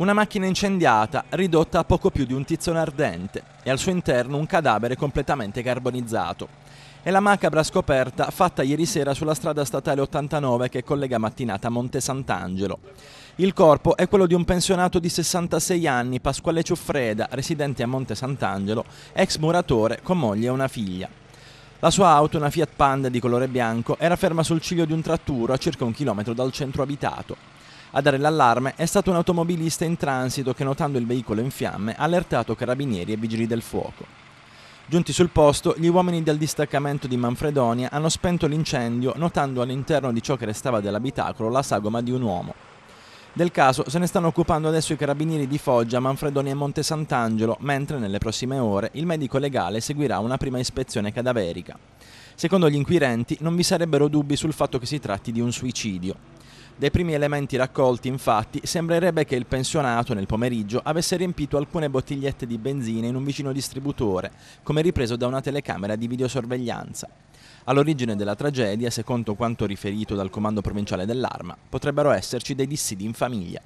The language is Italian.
Una macchina incendiata, ridotta a poco più di un tizzone ardente, e al suo interno un cadavere completamente carbonizzato. È la macabra scoperta fatta ieri sera sulla strada statale 89 che collega Mattinata a Monte Sant'Angelo. Il corpo è quello di un pensionato di 66 anni, Pasquale Ciuffreda, residente a Monte Sant'Angelo, ex muratore con moglie e una figlia. La sua auto, una Fiat Panda di colore bianco, era ferma sul ciglio di un tratturo a circa un chilometro dal centro abitato. A dare l'allarme è stato un automobilista in transito che notando il veicolo in fiamme ha allertato carabinieri e vigili del fuoco. Giunti sul posto, gli uomini del distaccamento di Manfredonia hanno spento l'incendio notando all'interno di ciò che restava dell'abitacolo la sagoma di un uomo. Del caso se ne stanno occupando adesso i carabinieri di Foggia, Manfredonia e Monte Sant'Angelo, mentre nelle prossime ore il medico legale seguirà una prima ispezione cadaverica. Secondo gli inquirenti non vi sarebbero dubbi sul fatto che si tratti di un suicidio. Dai primi elementi raccolti, infatti, sembrerebbe che il pensionato nel pomeriggio avesse riempito alcune bottigliette di benzina in un vicino distributore, come ripreso da una telecamera di videosorveglianza. All'origine della tragedia, secondo quanto riferito dal comando provinciale dell'Arma, potrebbero esserci dei dissidi in famiglia.